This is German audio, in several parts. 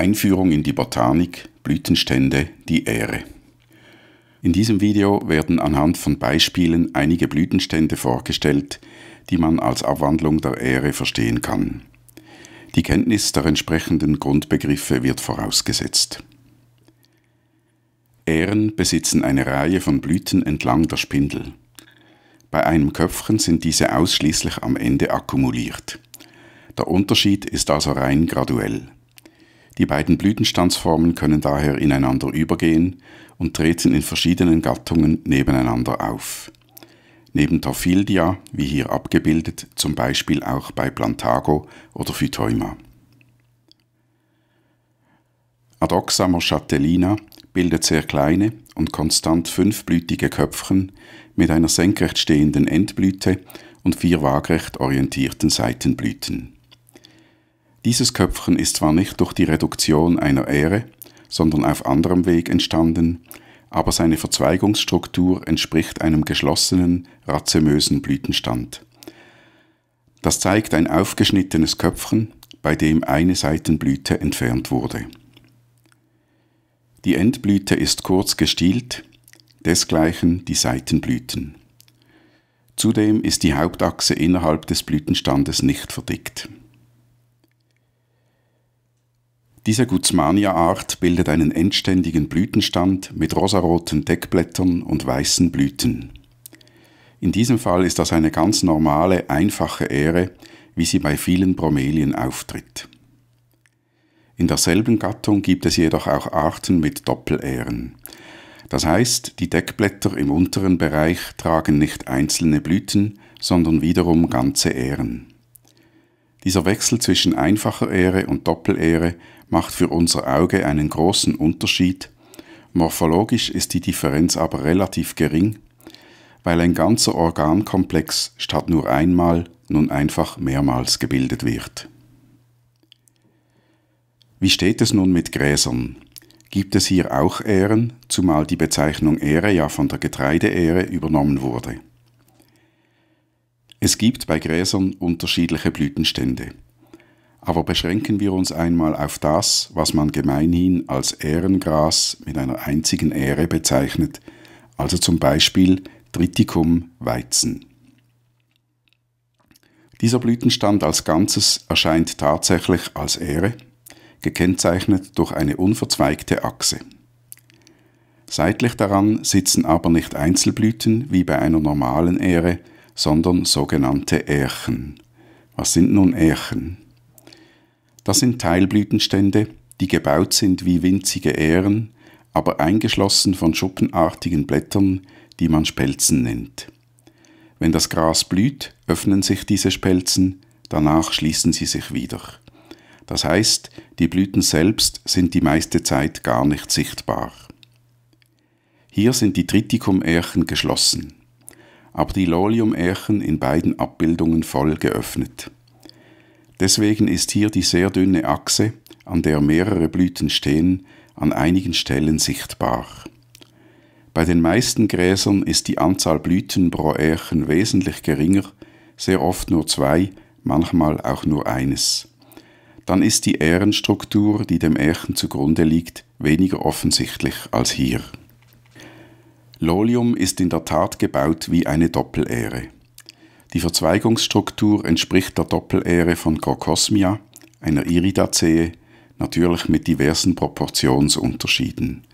Einführung in die Botanik, Blütenstände, die Ähre. In diesem Video werden anhand von Beispielen einige Blütenstände vorgestellt, die man als Abwandlung der Ähre verstehen kann. Die Kenntnis der entsprechenden Grundbegriffe wird vorausgesetzt. Ähren besitzen eine Reihe von Blüten entlang der Spindel. Bei einem Köpfchen sind diese ausschließlich am Ende akkumuliert. Der Unterschied ist also rein graduell. Die beiden Blütenstandsformen können daher ineinander übergehen und treten in verschiedenen Gattungen nebeneinander auf. Neben Torfildia, wie hier abgebildet, zum Beispiel auch bei Plantago oder Phytoima. Adoxamer chatellina bildet sehr kleine und konstant fünfblütige Köpfchen mit einer senkrecht stehenden Endblüte und vier waagrecht orientierten Seitenblüten. Dieses Köpfchen ist zwar nicht durch die Reduktion einer Ähre, sondern auf anderem Weg entstanden, aber seine Verzweigungsstruktur entspricht einem geschlossenen, racemösen Blütenstand. Das zeigt ein aufgeschnittenes Köpfchen, bei dem eine Seitenblüte entfernt wurde. Die Endblüte ist kurz gestielt, desgleichen die Seitenblüten. Zudem ist die Hauptachse innerhalb des Blütenstandes nicht verdickt. Diese Guzmania-Art bildet einen endständigen Blütenstand mit rosaroten Deckblättern und weißen Blüten. In diesem Fall ist das eine ganz normale, einfache Ähre, wie sie bei vielen Bromelien auftritt. In derselben Gattung gibt es jedoch auch Arten mit Doppelähren. Das heißt, die Deckblätter im unteren Bereich tragen nicht einzelne Blüten, sondern wiederum ganze Ähren. Dieser Wechsel zwischen einfacher Ehre und Doppelähre macht für unser Auge einen großen Unterschied. Morphologisch ist die Differenz aber relativ gering, weil ein ganzer Organkomplex statt nur einmal nun einfach mehrmals gebildet wird. Wie steht es nun mit Gräsern? Gibt es hier auch Ähren, zumal die Bezeichnung Ähre ja von der Getreideähre übernommen wurde? Es gibt bei Gräsern unterschiedliche Blütenstände. Aber beschränken wir uns einmal auf das, was man gemeinhin als Ährengras mit einer einzigen Ähre bezeichnet, also zum Beispiel Triticum Weizen. Dieser Blütenstand als Ganzes erscheint tatsächlich als Ähre, gekennzeichnet durch eine unverzweigte Achse. Seitlich daran sitzen aber nicht Einzelblüten wie bei einer normalen Ähre, sondern sogenannte Ährchen. Was sind nun Ährchen? Das sind Teilblütenstände, die gebaut sind wie winzige Ähren, aber eingeschlossen von schuppenartigen Blättern, die man Spelzen nennt. Wenn das Gras blüht, öffnen sich diese Spelzen, danach schließen sie sich wieder. Das heißt, die Blüten selbst sind die meiste Zeit gar nicht sichtbar. Hier sind die Triticum-Ährchen geschlossen aber die Loliumärchen in beiden Abbildungen voll geöffnet. Deswegen ist hier die sehr dünne Achse, an der mehrere Blüten stehen, an einigen Stellen sichtbar. Bei den meisten Gräsern ist die Anzahl Blüten pro Ährchen wesentlich geringer, sehr oft nur zwei, manchmal auch nur eines. Dann ist die Ährenstruktur, die dem Ährchen zugrunde liegt, weniger offensichtlich als hier. Lolium ist in der Tat gebaut wie eine Doppelähre. Die Verzweigungsstruktur entspricht der Doppelähre von Crocosmia, einer Iridaceae, natürlich mit diversen Proportionsunterschieden.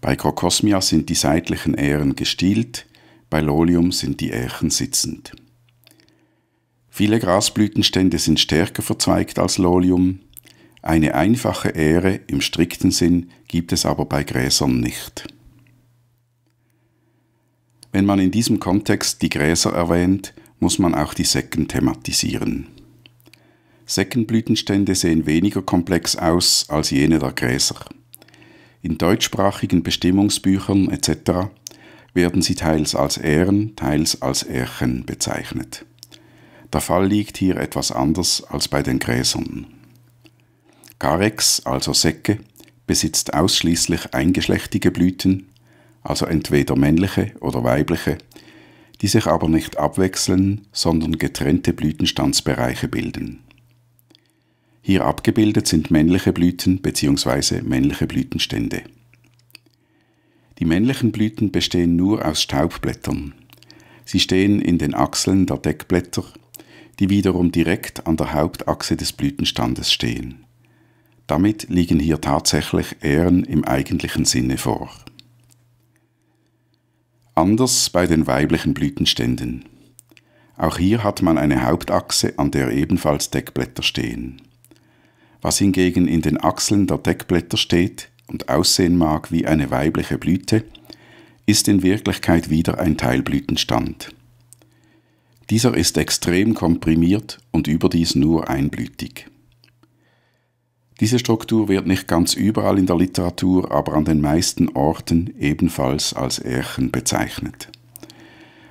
Bei Crocosmia sind die seitlichen Ähren gestielt, bei Lolium sind die Ähren sitzend. Viele Grasblütenstände sind stärker verzweigt als Lolium. Eine einfache Ähre im strikten Sinn gibt es aber bei Gräsern nicht. Wenn man in diesem Kontext die Gräser erwähnt, muss man auch die Säcken thematisieren. Säckenblütenstände sehen weniger komplex aus als jene der Gräser. In deutschsprachigen Bestimmungsbüchern etc. werden sie teils als Ähren, teils als Ährchen bezeichnet. Der Fall liegt hier etwas anders als bei den Gräsern. Garex, also Säcke, besitzt ausschließlich eingeschlechtige Blüten, also entweder männliche oder weibliche, die sich aber nicht abwechseln, sondern getrennte Blütenstandsbereiche bilden. Hier abgebildet sind männliche Blüten bzw. männliche Blütenstände. Die männlichen Blüten bestehen nur aus Staubblättern. Sie stehen in den Achseln der Deckblätter, die wiederum direkt an der Hauptachse des Blütenstandes stehen. Damit liegen hier tatsächlich Ähren im eigentlichen Sinne vor. Anders bei den weiblichen Blütenständen. Auch hier hat man eine Hauptachse, an der ebenfalls Deckblätter stehen. Was hingegen in den Achseln der Deckblätter steht und aussehen mag wie eine weibliche Blüte, ist in Wirklichkeit wieder ein Teilblütenstand. Dieser ist extrem komprimiert und überdies nur einblütig. Diese Struktur wird nicht ganz überall in der Literatur, aber an den meisten Orten ebenfalls als Ährchen bezeichnet.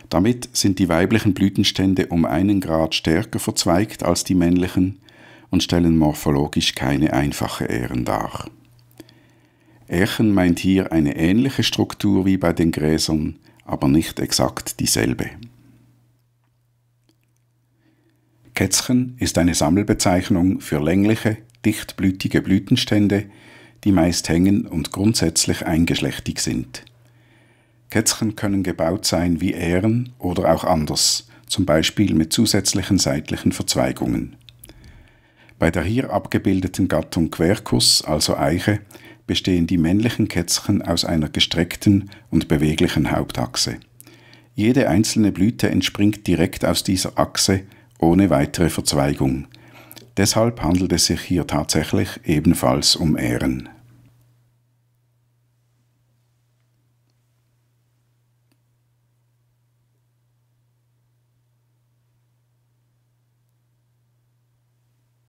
Damit sind die weiblichen Blütenstände um einen Grad stärker verzweigt als die männlichen und stellen morphologisch keine einfache Ähren dar. Ährchen meint hier eine ähnliche Struktur wie bei den Gräsern, aber nicht exakt dieselbe. Kätzchen ist eine Sammelbezeichnung für längliche, dichtblütige Blütenstände, die meist hängen und grundsätzlich eingeschlechtig sind. Kätzchen können gebaut sein wie Ähren oder auch anders, zum Beispiel mit zusätzlichen seitlichen Verzweigungen. Bei der hier abgebildeten Gattung Quercus, also Eiche, bestehen die männlichen Kätzchen aus einer gestreckten und beweglichen Hauptachse. Jede einzelne Blüte entspringt direkt aus dieser Achse ohne weitere Verzweigung. Deshalb handelt es sich hier tatsächlich ebenfalls um Ähren.